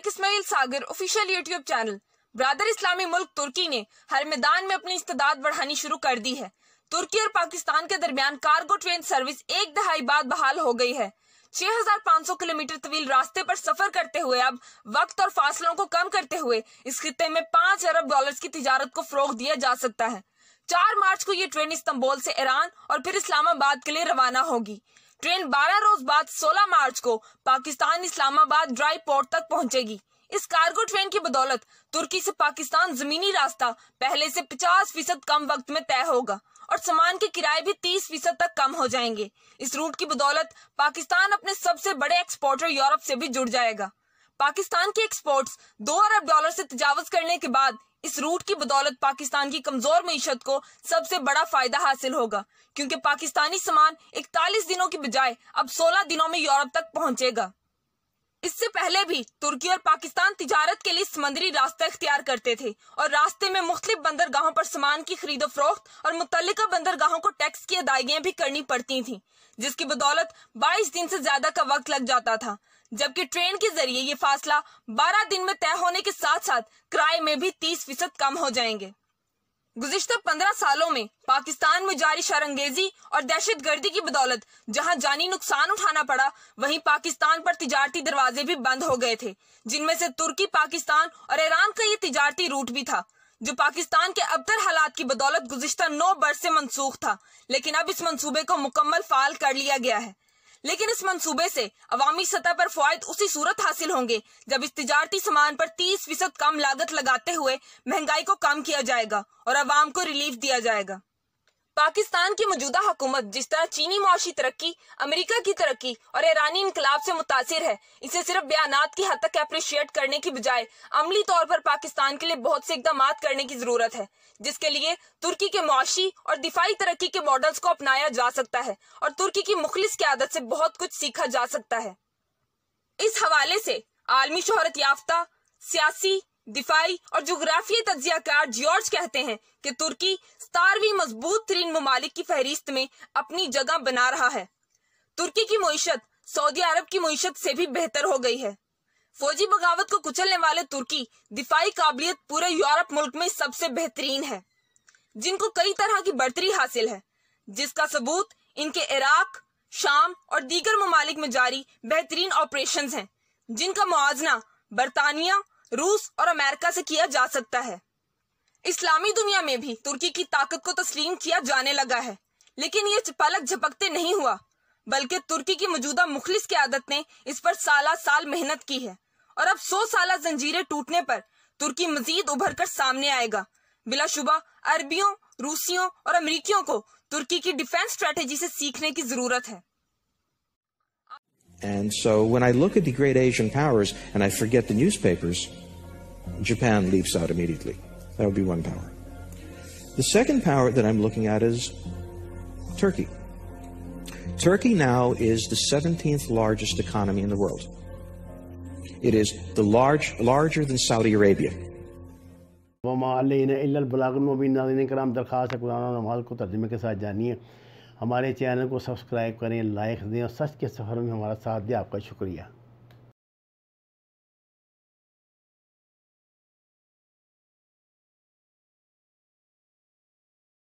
Tariq Ismail Sagar official YouTube channel brother इस्लामी मुल्क तुर्की ने हर मैदान में अपनी इस्तेदाद बढ़ानी शुरू कर दी है तुर्की और पाकिस्तान के दरमियान कार्गो ट्रेन सर्विस एक दहाई बाद बहाल हो गई है 6,500 किलोमीटर तवील रास्ते पर सफर करते हुए अब वक्त और फासलों को कम करते हुए इस खत्े में पाँच अरब डॉलर की तजारत को फरोख दिया जा सकता है चार मार्च को ये ट्रेन इस्तांबुल से ईरान और फिर इस्लामाबाद के लिए रवाना होगी ट्रेन 12 रोज बाद 16 मार्च को पाकिस्तान इस्लामाबाद ड्राई पोर्ट तक पहुंचेगी इस कार्गो ट्रेन की बदौलत तुर्की से पाकिस्तान जमीनी रास्ता पहले से 50 फीसद कम वक्त में तय होगा और सामान के किराए भी 30 फीसद तक कम हो जाएंगे इस रूट की बदौलत पाकिस्तान अपने सबसे बड़े एक्सपोर्टर यूरोप से भी जुड़ जाएगा पाकिस्तान की एक्सपोर्ट्स दो अरब डॉलर से तजावज करने के बाद इस रूट की बदौलत पाकिस्तान की कमजोर मीशत को सबसे बड़ा फायदा हासिल होगा क्योंकि पाकिस्तानी सामान इकतालीस दिनों की बजाय अब सोलह दिनों में यूरोप तक पहुंचेगा इससे पहले भी तुर्की और पाकिस्तान तिजारत के लिए समंदरी रास्ता इख्तियार करते थे और रास्ते में मुख्तलिफ बंदरगाहों पर सामान की खरीदो फरोख्त और मुतल बंदरगाहों को टैक्स की अदायगियां भी करनी पड़ती थी जिसकी बदौलत बाईस दिन से ज्यादा का वक्त लग जाता था जबकि ट्रेन के जरिए ये फासला 12 दिन में तय होने के साथ साथ किराए में भी 30 फीसद कम हो जाएंगे गुजशत पंद्रह सालों में पाकिस्तान में जारी शरंगेजी और दहशत गर्दी की बदौलत जहां जानी नुकसान उठाना पड़ा वहीं पाकिस्तान पर तिजारती दरवाजे भी बंद हो गए थे जिनमें से तुर्की पाकिस्तान और ईरान का ये तिजारती रूट भी था जो पाकिस्तान के अबतर हालात की बदौलत गुजशत नौ बरस से मनसूख था लेकिन अब इस मनसूबे को मुकम्मल फाल कर लिया गया है लेकिन इस मंसूबे से अवामी सतह पर फायद उसी सूरत हासिल होंगे जब इस तजारती सामान पर तीस फीसद कम लागत लगाते हुए महंगाई को कम किया जाएगा और आवाम को रिलीफ दिया जाएगा पाकिस्तान की मौजूदा हुकूमत जिस तरह चीनी मुआशी तरक्की अमेरिका की तरक्की और ईरानी इनकलाब से मुतासर है इसे सिर्फ बयान की हद तक अप्रिशिएट करने की बजाय अमली तौर पर पाकिस्तान के लिए बहुत से इकदाम करने की जरूरत है जिसके लिए तुर्की के मुआशी और दिफाई तरक्की के मॉडल्स को अपनाया जा सकता है और तुर्की की मुखलिस की आदत से बहुत कुछ सीखा जा सकता है इस हवाले से आलमी शहरत याफ्ता सियासी दिफाई और जोग्राफी तजियाकार जॉर्ज कहते हैं कि तुर्की सतारवी मजबूत तरीन ममालिक की फहरिस्त में अपनी जगह बना रहा है तुर्की की मीशत सऊदी अरब की मीशत से भी बेहतर हो गई है फौजी बगावत को कुचलने वाले तुर्की दिफाई काबिलियत पूरे यूरोप मुल्क में सबसे बेहतरीन है जिनको कई तरह की बढ़तरी हासिल है जिसका सबूत इनके इराक शाम और दीगर ममालिक में जारी बेहतरीन ऑपरेशन है जिनका मुआजना बरतानिया रूस और अमेरिका से किया जा सकता है इस्लामी दुनिया में भी तुर्की की ताकत को तस्लीम किया जाने लगा है लेकिन ये पलक झपकते नहीं हुआ बल्कि तुर्की की मौजूदा मुखलिस की आदत ने इस पर साला साल मेहनत की है और अब सौ साल जंजीरें टूटने पर तुर्की मजीद उभर कर सामने आएगा बिलाशुबा अरबियों रूसियों और अमरीकियों को तुर्की की डिफेंस स्ट्रेटेजी से सीखने की जरूरत है And so when I look at the great Asian powers and I forget the newspapers, Japan leaps out immediately. That would be one power. The second power that I'm looking at is Turkey. Turkey now is the 17th largest economy in the world. It is the large, larger than Saudi Arabia. हमारे channel को subscribe करें like दें और सच के सफ़र में हमारा साथ दें आपका शुक्रिया